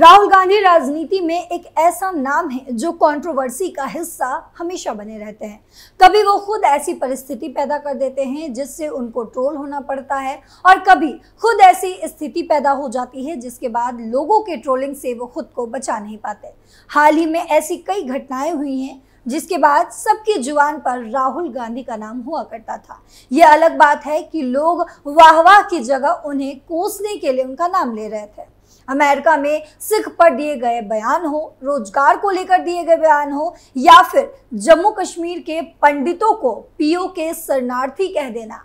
राहुल गांधी राजनीति में एक ऐसा नाम है जो कंट्रोवर्सी का हिस्सा हमेशा बने रहते हैं कभी वो खुद ऐसी परिस्थिति पैदा कर देते हैं जिससे उनको ट्रोल होना पड़ता है और कभी खुद ऐसी स्थिति पैदा हो जाती है जिसके बाद लोगों के ट्रोलिंग से वो खुद को बचा नहीं पाते हाल ही में ऐसी कई घटनाएं हुई हैं जिसके बाद सबकी जुबान पर राहुल गांधी का नाम हुआ करता था यह अलग बात है कि लोग वाहवाह की जगह उन्हें कोसने के लिए उनका नाम ले रहे थे अमेरिका में सिख पर दिए गए बयान हो रोजगार को लेकर दिए गए बयान हो या फिर जम्मू कश्मीर के पंडितों को पीओ के शरणार्थी कह देना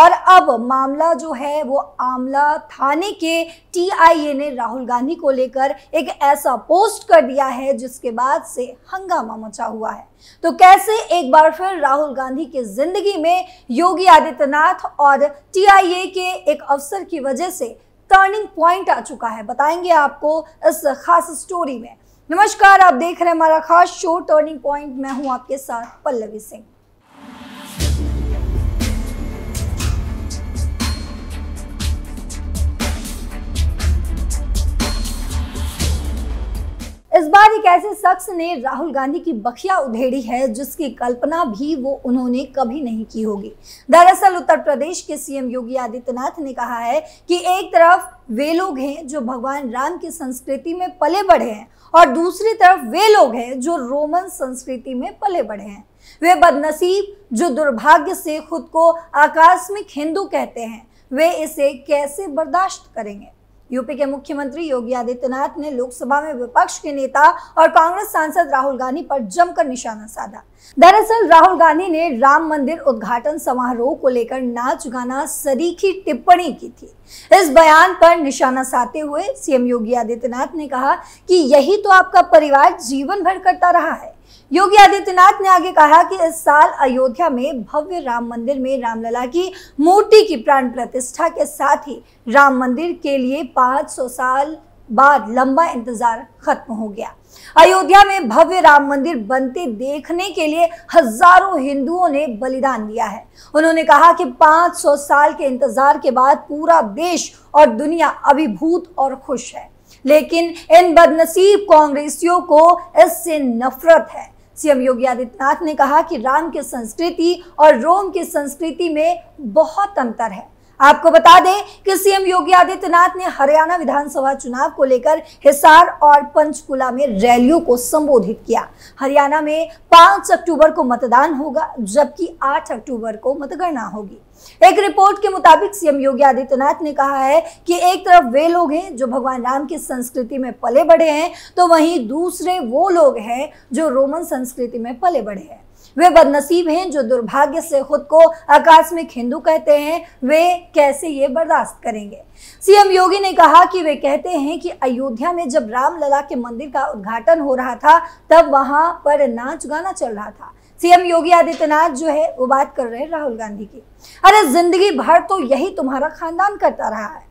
और अब मामला जो है वो आमला थाने के टीआईए ने राहुल गांधी को लेकर एक ऐसा पोस्ट कर दिया है जिसके बाद से हंगामा मचा हुआ है तो कैसे एक बार फिर राहुल गांधी की जिंदगी में योगी आदित्यनाथ और टीआईए के एक अफसर की वजह से टर्निंग पॉइंट आ चुका है बताएंगे आपको इस खास स्टोरी में नमस्कार आप देख रहे हैं हमारा खास शो टर्निंग पॉइंट मैं हूं आपके साथ पल्लवी सिंह बार एक ऐसे शख्स ने राहुल गांधी की बखिया उधेड़ी है जिसकी कल्पना भी वो उन्होंने कभी नहीं की होगी दरअसल उत्तर प्रदेश के सीएम योगी आदित्यनाथ ने कहा है कि एक तरफ वे लोग हैं जो भगवान राम की संस्कृति में पले बढ़े हैं और दूसरी तरफ वे लोग हैं जो रोमन संस्कृति में पले बढ़े हैं वे बदनसीब जो दुर्भाग्य से खुद को आकस्मिक हिंदू कहते हैं वे इसे कैसे बर्दाश्त करेंगे यूपी के मुख्यमंत्री योगी आदित्यनाथ ने लोकसभा में विपक्ष के नेता और कांग्रेस सांसद राहुल गांधी पर जमकर निशाना साधा दरअसल राहुल गांधी ने राम मंदिर उद्घाटन समारोह को लेकर नाच गाना सरीखी टिप्पणी की थी इस बयान पर निशाना साधते हुए सीएम योगी आदित्यनाथ ने कहा कि यही तो आपका परिवार जीवन भर करता रहा है योगी आदित्यनाथ ने आगे कहा कि इस साल अयोध्या में भव्य राम मंदिर में रामलला की मूर्ति की प्राण प्रतिष्ठा के साथ ही राम मंदिर के लिए 500 साल बाद लंबा इंतजार खत्म हो गया अयोध्या में भव्य राम मंदिर बनते देखने के लिए हजारों हिंदुओं ने बलिदान दिया है उन्होंने कहा कि 500 साल के इंतजार के बाद पूरा देश और दुनिया अभिभूत और खुश है लेकिन इन बदनसीब कांग्रेसियों को इससे नफरत है सीएम योगी आदित्यनाथ ने कहा कि राम की संस्कृति और रोम की संस्कृति में बहुत अंतर है आपको बता दें कि सीएम योगी आदित्यनाथ ने हरियाणा विधानसभा चुनाव को लेकर हिसार और पंचकुला में रैलियों को संबोधित किया हरियाणा में 5 अक्टूबर को मतदान होगा जबकि 8 अक्टूबर को मतगणना होगी एक रिपोर्ट के मुताबिक सीएम योगी आदित्यनाथ ने कहा है कि एक तरफ वे लोग हैं जो भगवान राम की संस्कृति में पले बढ़े हैं तो वहीं दूसरे वो लोग हैं जो रोमन संस्कृति में पले बढ़े हैं वे बदनसीब हैं जो दुर्भाग्य से खुद को आकस्मिक हिंदू कहते हैं वे कैसे ये बर्दाश्त करेंगे सीएम योगी ने कहा कि वे कहते हैं कि अयोध्या में जब रामलला के मंदिर का उद्घाटन हो रहा था तब वहां पर नाच गाना चल रहा था सीएम योगी आदित्यनाथ जो है वो बात कर रहे हैं राहुल गांधी की अरे जिंदगी भर तो यही तुम्हारा खानदान करता रहा है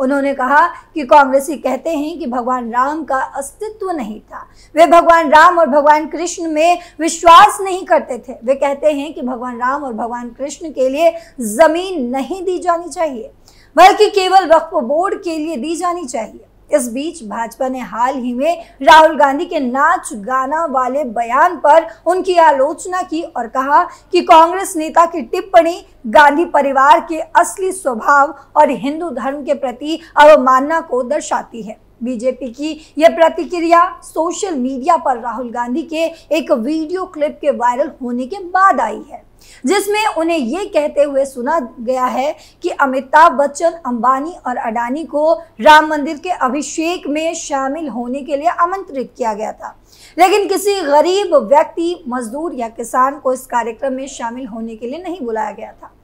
उन्होंने कहा कि कांग्रेसी कहते हैं कि भगवान राम का अस्तित्व नहीं था वे भगवान राम और भगवान कृष्ण में विश्वास नहीं करते थे वे कहते हैं कि भगवान राम और भगवान कृष्ण के लिए जमीन नहीं दी जानी चाहिए बल्कि केवल वक्फ बोर्ड के लिए दी जानी चाहिए इस बीच भाजपा ने हाल ही में राहुल गांधी के नाच गाना वाले बयान पर उनकी आलोचना की और कहा कि कांग्रेस नेता की टिप्पणी गांधी परिवार के असली स्वभाव और हिंदू धर्म के प्रति अवमानना को दर्शाती है बीजेपी की यह प्रतिक्रिया सोशल मीडिया पर राहुल गांधी के एक वीडियो क्लिप के वायरल होने के बाद आई है जिसमें उन्हें ये कहते हुए सुना गया है कि अमिताभ बच्चन अंबानी और अडानी को राम मंदिर के अभिषेक में शामिल होने के लिए आमंत्रित किया गया था लेकिन किसी गरीब व्यक्ति मजदूर या किसान को इस कार्यक्रम में शामिल होने के लिए नहीं बुलाया गया था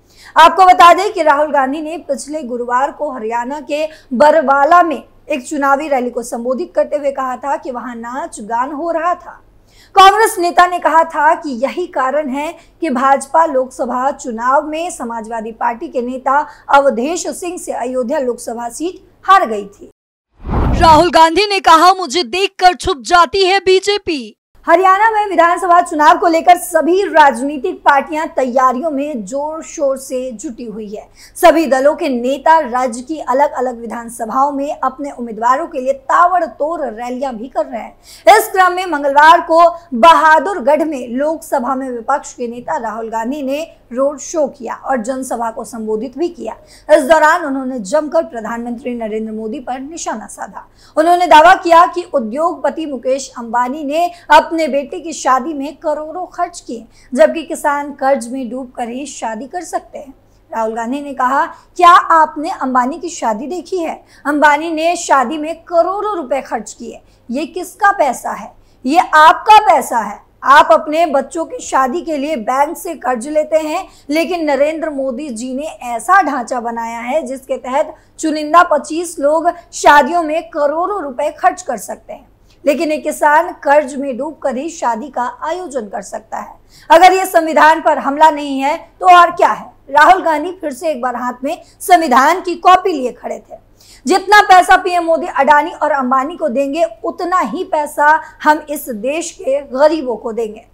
आपको बता दें कि राहुल गांधी ने पिछले गुरुवार को हरियाणा के बरवाला में एक चुनावी रैली को संबोधित करते हुए कहा था कि वहां नाच गान हो रहा था कांग्रेस नेता ने कहा था कि यही कारण है कि भाजपा लोकसभा चुनाव में समाजवादी पार्टी के नेता अवधेश सिंह से अयोध्या लोकसभा सीट हार गई थी राहुल गांधी ने कहा मुझे देखकर छुप जाती है बीजेपी हरियाणा में विधानसभा चुनाव को लेकर सभी राजनीतिक पार्टियां तैयारियों में जोर शोर से जुटी हुई है सभी दलों के नेता राज्य की अलग अलग विधानसभाओं में अपने उम्मीदवारों के लिए ताबड़तोड़ रैलियां भी कर रहे हैं इस क्रम में मंगलवार को बहादुरगढ़ में लोकसभा में विपक्ष के नेता राहुल गांधी ने रोड शो किया और जनसभा को संबोधित भी किया इस दौरान उन्होंने जमकर प्रधानमंत्री नरेंद्र मोदी पर निशाना साधा उन्होंने दावा किया कि उद्योगपति मुकेश अंबानी ने अपने बेटे की शादी में करोड़ों खर्च किए जबकि किसान कर्ज में डूब कर ही शादी कर सकते हैं राहुल गांधी ने कहा क्या आपने अंबानी की शादी देखी है अंबानी ने शादी में करोड़ों रुपए खर्च किए ये किसका पैसा है ये आपका पैसा है आप अपने बच्चों की शादी के लिए बैंक से कर्ज लेते हैं लेकिन नरेंद्र मोदी जी ने ऐसा ढांचा बनाया है जिसके तहत चुनिंदा 25 लोग शादियों में करोड़ों रुपए खर्च कर सकते हैं लेकिन एक किसान कर्ज में डूब कर ही शादी का आयोजन कर सकता है अगर ये संविधान पर हमला नहीं है तो और क्या है राहुल गांधी फिर से एक बार हाथ में संविधान की कॉपी लिए खड़े थे जितना पैसा पीएम मोदी अडानी और अंबानी को देंगे उतना ही पैसा हम इस देश के गरीबों को देंगे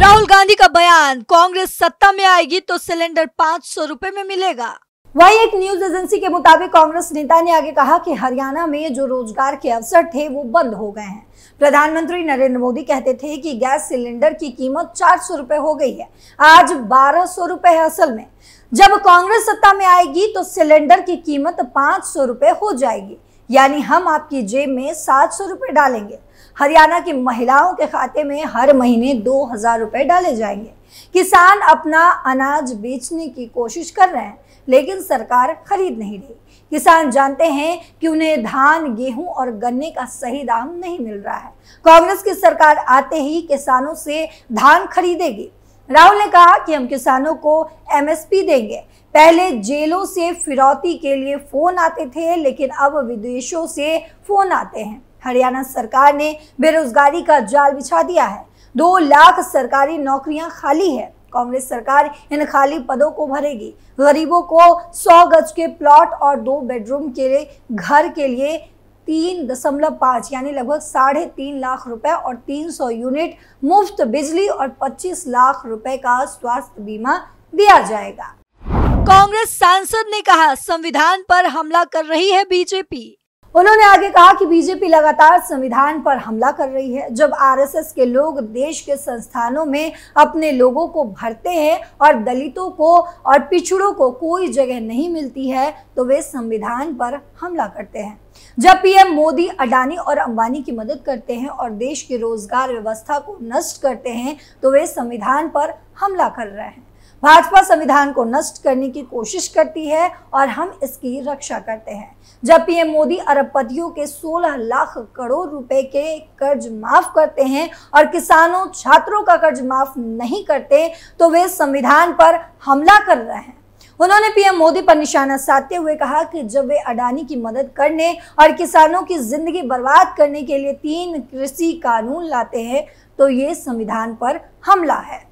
राहुल गांधी का बयान कांग्रेस सत्ता में आएगी तो सिलेंडर पाँच सौ रूपए में मिलेगा वही एक न्यूज एजेंसी के मुताबिक कांग्रेस नेता ने आगे कहा कि हरियाणा में जो रोजगार के अवसर थे वो बंद हो गए हैं प्रधानमंत्री नरेंद्र मोदी कहते थे कि गैस सिलेंडर की कीमत चार सौ रूपए हो गई है आज बारह सौ रूपए है असल में जब कांग्रेस सत्ता में आएगी तो सिलेंडर की कीमत पांच सौ रुपए हो जाएगी यानी हम आपकी जेब में सात सौ रुपए डालेंगे हरियाणा की महिलाओं के खाते में हर महीने दो हजार रुपए डाले जाएंगे किसान अपना अनाज बेचने की कोशिश कर रहे हैं लेकिन सरकार खरीद नहीं रही किसान जानते हैं कि उन्हें धान गेहूं और गन्ने का सही दाम नहीं मिल रहा है कांग्रेस की सरकार आते ही किसानों से धान खरीदेगी राहुल ने कहा कि हम किसानों को एमएसपी देंगे पहले जेलों से फिरौती के लिए फोन आते थे लेकिन अब विदेशों से फोन आते हैं हरियाणा सरकार ने बेरोजगारी का जाल बिछा दिया है दो लाख सरकारी नौकरियां खाली है कांग्रेस सरकार इन खाली पदों को भरेगी गरीबों को सौ गज के प्लॉट और दो बेडरूम के घर के लिए तीन दशमलव पाँच यानी लगभग साढ़े तीन लाख रुपए और तीन सौ यूनिट मुफ्त बिजली और पच्चीस लाख रुपए का स्वास्थ्य बीमा दिया जाएगा कांग्रेस सांसद ने कहा संविधान पर हमला कर रही है बीजेपी उन्होंने आगे कहा कि बीजेपी लगातार संविधान पर हमला कर रही है जब आरएसएस के लोग देश के संस्थानों में अपने लोगों को भरते हैं और दलितों को और पिछड़ों को कोई जगह नहीं मिलती है तो वे संविधान पर हमला करते हैं जब पीएम मोदी अडानी और अंबानी की मदद करते हैं और देश की रोजगार व्यवस्था को नष्ट करते हैं तो वे संविधान पर हमला कर रहे हैं भाजपा संविधान को नष्ट करने की कोशिश करती है और हम इसकी रक्षा करते हैं जब पीएम मोदी अरबपतियों के 16 लाख करोड़ रुपए के कर्ज माफ करते हैं और किसानों छात्रों का कर्ज माफ नहीं करते तो वे संविधान पर हमला कर रहे हैं उन्होंने पीएम मोदी पर निशाना साधते हुए कहा कि जब वे अडानी की मदद करने और किसानों की जिंदगी बर्बाद करने के लिए तीन कृषि कानून लाते हैं तो ये संविधान पर हमला है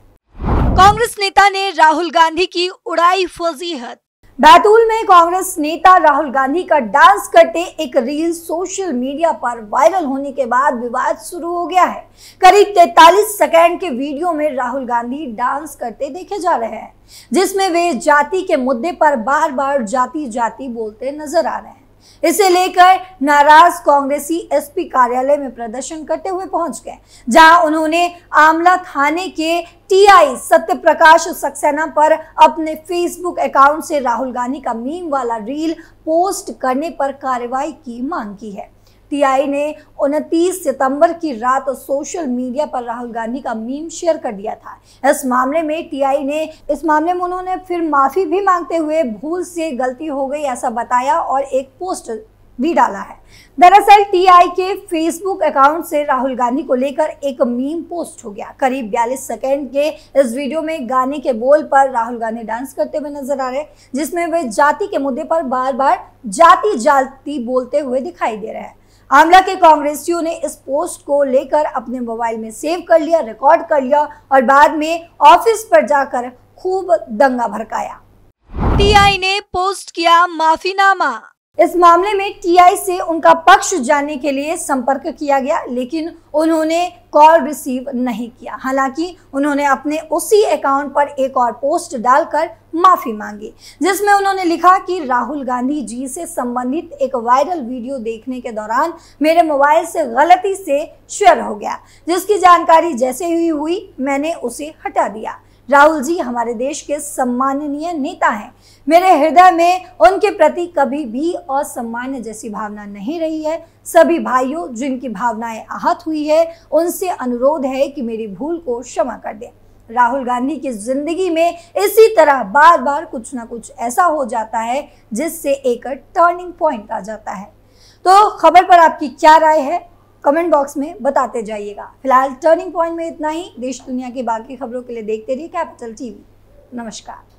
कांग्रेस नेता ने राहुल गांधी की उड़ाई फजीहत बैतूल में कांग्रेस नेता राहुल गांधी का डांस करते एक रील सोशल मीडिया पर वायरल होने के बाद विवाद शुरू हो गया है करीब तैतालीस सेकेंड के वीडियो में राहुल गांधी डांस करते देखे जा रहे हैं जिसमें वे जाति के मुद्दे पर बार बार जाति जाति बोलते नजर आ रहे हैं इसे लेकर नाराज कांग्रेसी एसपी कार्यालय में प्रदर्शन करते हुए पहुंच गए जहां उन्होंने आमला थाने के टीआई सत्यप्रकाश सक्सेना पर अपने फेसबुक अकाउंट से राहुल गांधी का मीम वाला रील पोस्ट करने पर कार्रवाई की मांग की है टीआई ने 29 सितंबर की रात सोशल मीडिया पर राहुल गांधी का मीम शेयर कर दिया था इस मामले में टीआई ने इस मामले में उन्होंने फिर माफी भी मांगते हुए भूल से गलती हो गई ऐसा बताया और एक पोस्ट भी डाला है दरअसल टीआई के फेसबुक अकाउंट से राहुल गांधी को लेकर एक मीम पोस्ट हो गया करीब 42 सेकंड के इस वीडियो में गाने के बोल पर राहुल गांधी डांस करते हुए नजर आ रहे जिसमें वे जाति के मुद्दे पर बार बार जाति जाति बोलते हुए दिखाई दे रहे हैं आमला के कांग्रेसियों ने इस पोस्ट को लेकर अपने मोबाइल में सेव कर लिया रिकॉर्ड कर लिया और बाद में ऑफिस पर जाकर खूब दंगा भड़काया टीआई ने पोस्ट किया माफीनामा इस मामले में टीआई से उनका पक्ष जानने के लिए संपर्क किया गया लेकिन उन्होंने कॉल रिसीव नहीं किया हालांकि उन्होंने अपने उसी अकाउंट पर एक और पोस्ट डालकर माफी मांगी जिसमें उन्होंने लिखा कि राहुल गांधी जी से संबंधित एक वायरल वीडियो देखने के दौरान मेरे मोबाइल से गलती से शेयर हो गया जिसकी जानकारी जैसे ही हुई मैंने उसे हटा दिया राहुल जी हमारे देश के सम्माननीय नेता हैं मेरे हृदय में उनके प्रति कभी भी असम्मान जैसी भावना नहीं रही है सभी भाइयों जिनकी भावनाएं आहत हुई है उनसे अनुरोध है कि मेरी भूल को क्षमा कर दें राहुल गांधी की जिंदगी में इसी तरह बार बार कुछ ना कुछ ऐसा हो जाता है जिससे एक टर्निंग पॉइंट आ जाता है तो खबर पर आपकी क्या राय है कमेंट बॉक्स में बताते जाइएगा फिलहाल टर्निंग पॉइंट में इतना ही देश दुनिया की बाकी खबरों के लिए देखते रहिए कैपिटल टीवी नमस्कार